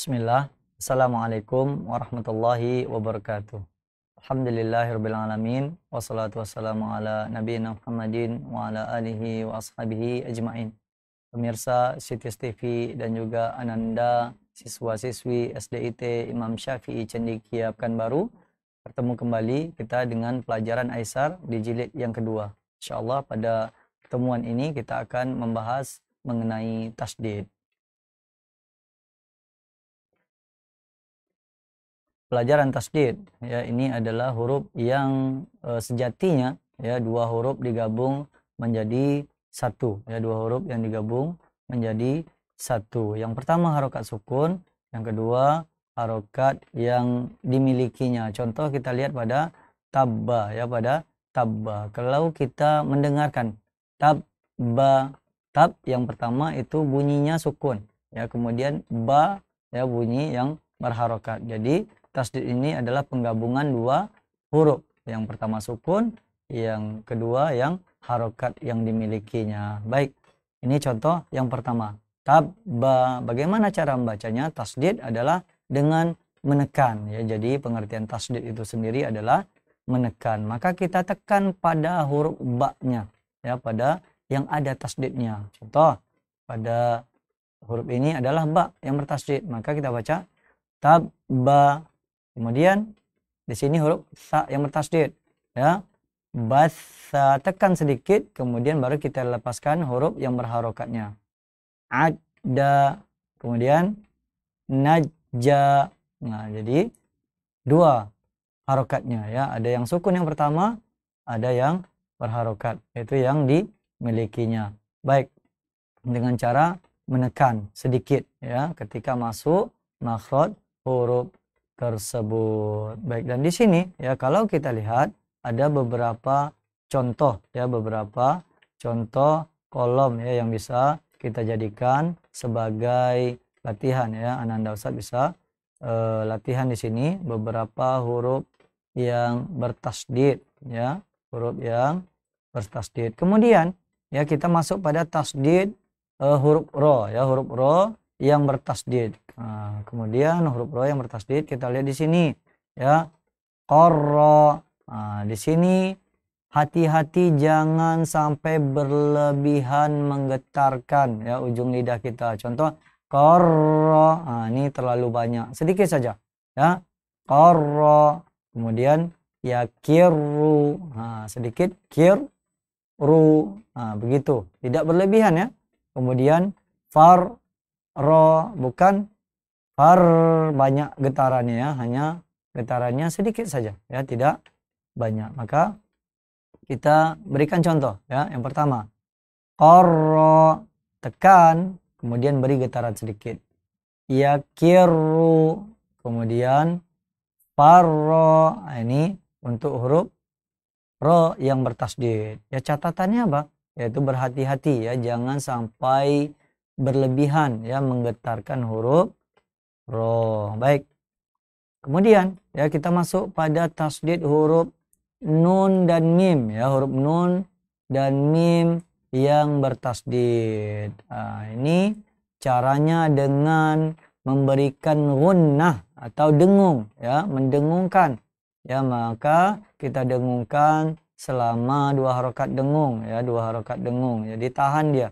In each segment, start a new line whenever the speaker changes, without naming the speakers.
Bismillah. Assalamualaikum warahmatullahi wabarakatuh. Alhamdulillahirrabbilalamin. Wassalatu wassalamu ala nabi Muhammadin wa ala alihi wa ashabihi ajma'in. Pemirsa Sitius TV dan juga ananda siswa-siswi SDIT Imam Syafi'i Cendikia Baru, Bertemu kembali kita dengan pelajaran Aisar di jilid yang kedua. InsyaAllah pada pertemuan ini kita akan membahas mengenai tasdid. pelajaran tasdid ya ini adalah huruf yang e, sejatinya ya dua huruf digabung menjadi satu ya dua huruf yang digabung menjadi satu yang pertama harokat sukun yang kedua harokat yang dimilikinya contoh kita lihat pada tabba ya pada tabba kalau kita mendengarkan tabba tab yang pertama itu bunyinya sukun ya kemudian ba ya bunyi yang berharokat jadi tasdid ini adalah penggabungan dua huruf. Yang pertama sukun, yang kedua yang harokat yang dimilikinya. Baik, ini contoh yang pertama. Tabba, bagaimana cara membacanya? Tasdid adalah dengan menekan. ya Jadi pengertian tasdid itu sendiri adalah menekan. Maka kita tekan pada huruf ba-nya, ya, pada yang ada tasdidnya. Contoh, pada huruf ini adalah ba yang bertasdid. Maka kita baca tabba Kemudian di sini huruf sa yang bertasdid ya. Basa tekan sedikit kemudian baru kita lepaskan huruf yang berharokatnya. Ada kemudian najja. Nah, jadi dua harokatnya ya. Ada yang sukun yang pertama, ada yang berharokat. Itu yang dimilikinya. Baik. Dengan cara menekan sedikit ya ketika masuk makhraj huruf tersebut. Baik, dan di sini ya kalau kita lihat ada beberapa contoh ya beberapa contoh kolom ya yang bisa kita jadikan sebagai latihan ya. Ananda Ustaz bisa eh, latihan di sini beberapa huruf yang bertasdid ya, huruf yang bertasdid. Kemudian ya kita masuk pada tasdid eh, huruf ro ya, huruf ro yang bertasdid. Nah, kemudian huruf ro yang bertasdid kita lihat di sini ya. Qarra. Nah, di sini hati-hati jangan sampai berlebihan menggetarkan ya ujung lidah kita. Contoh qarra. Nah, ini terlalu banyak. Sedikit saja ya. Qarra. Kemudian ya kiru Nah, sedikit kiru nah, begitu tidak berlebihan ya kemudian far ro bukan far banyak getarannya ya hanya getarannya sedikit saja ya tidak banyak maka kita berikan contoh ya yang pertama qarra tekan kemudian beri getaran sedikit yakiru kemudian farra nah, ini untuk huruf ro yang bertasdid ya catatannya apa yaitu berhati-hati ya jangan sampai berlebihan ya menggetarkan huruf roh. Baik. Kemudian ya kita masuk pada tasdid huruf nun dan mim ya huruf nun dan mim yang bertasdid. Nah, ini caranya dengan memberikan gunnah atau dengung ya mendengungkan ya maka kita dengungkan selama dua harokat dengung ya dua harokat dengung jadi ya, tahan dia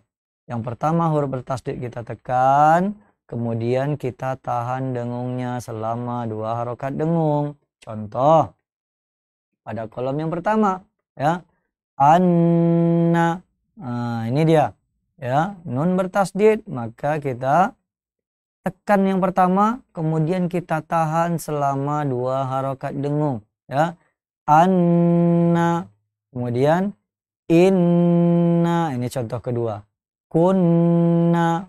yang pertama huruf bertasdik kita tekan, kemudian kita tahan dengungnya selama dua harokat dengung. Contoh, pada kolom yang pertama, ya, anna. Nah, ini dia, ya, nun bertasdid, maka kita tekan yang pertama, kemudian kita tahan selama dua harokat dengung, ya, anna. Kemudian inna, ini contoh kedua kunna.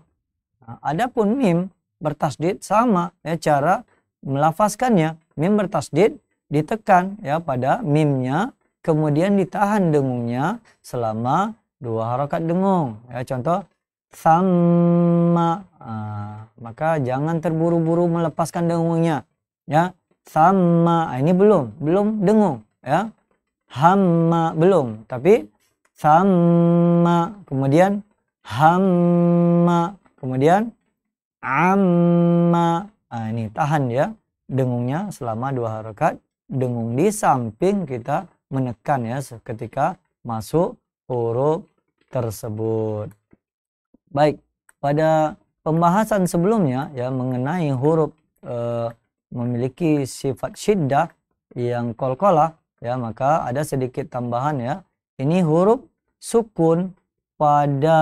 Nah, adapun mim bertasdid sama ya cara melafaskannya Mim bertasdid ditekan ya pada mimnya kemudian ditahan dengungnya selama dua harokat dengung. Ya contoh sama nah, maka jangan terburu-buru melepaskan dengungnya ya sama ah, ini belum belum dengung ya hamma belum tapi sama kemudian hamma kemudian amma nah, ini tahan ya dengungnya selama dua harokat dengung di samping kita menekan ya ketika masuk huruf tersebut baik pada pembahasan sebelumnya ya mengenai huruf e, memiliki sifat syiddah yang kolkolah ya maka ada sedikit tambahan ya ini huruf sukun pada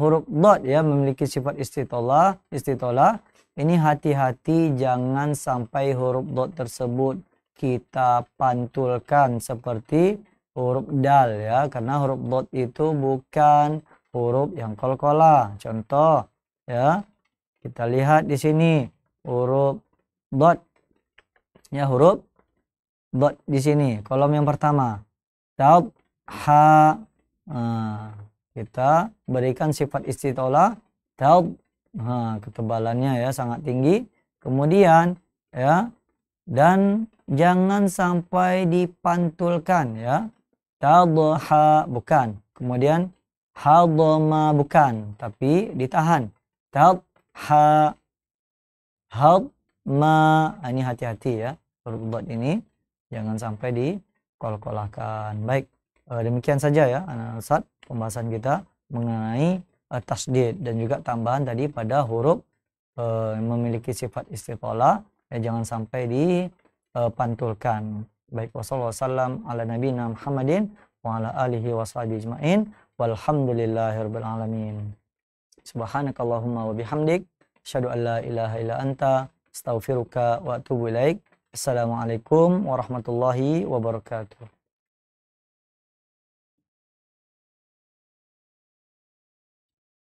huruf dot ya memiliki sifat istitola. Istitola. ini hati-hati jangan sampai huruf dot tersebut kita pantulkan seperti huruf dal ya karena huruf dot itu bukan huruf yang kolkola contoh ya kita lihat di sini huruf dot ya huruf dot di sini kolom yang pertama taub ha eh, kita berikan sifat istitola tahu nah, ketebalannya ya sangat tinggi kemudian ya dan jangan sampai dipantulkan ya tadha bukan kemudian hadoma bukan tapi ditahan hab ma nah, ini hati-hati ya huruf ini jangan sampai dikolkolahkan baik Eh, demikian saja ya eh, anak-anak pembahasan kita mengenai uh, tasdid dan juga tambahan tadi pada huruf uh, memiliki sifat istiqola ya jangan sampai dipantulkan. Baik wassalam ala nabiyina Muhammadin wa ala alihi washabihi ajmain walhamdulillahirabbil alamin. Subhanakallahumma wa bihamdik syadu an la ilaha illa anta astaghfiruka wa atubu ilaik. Assalamualaikum warahmatullahi wabarakatuh.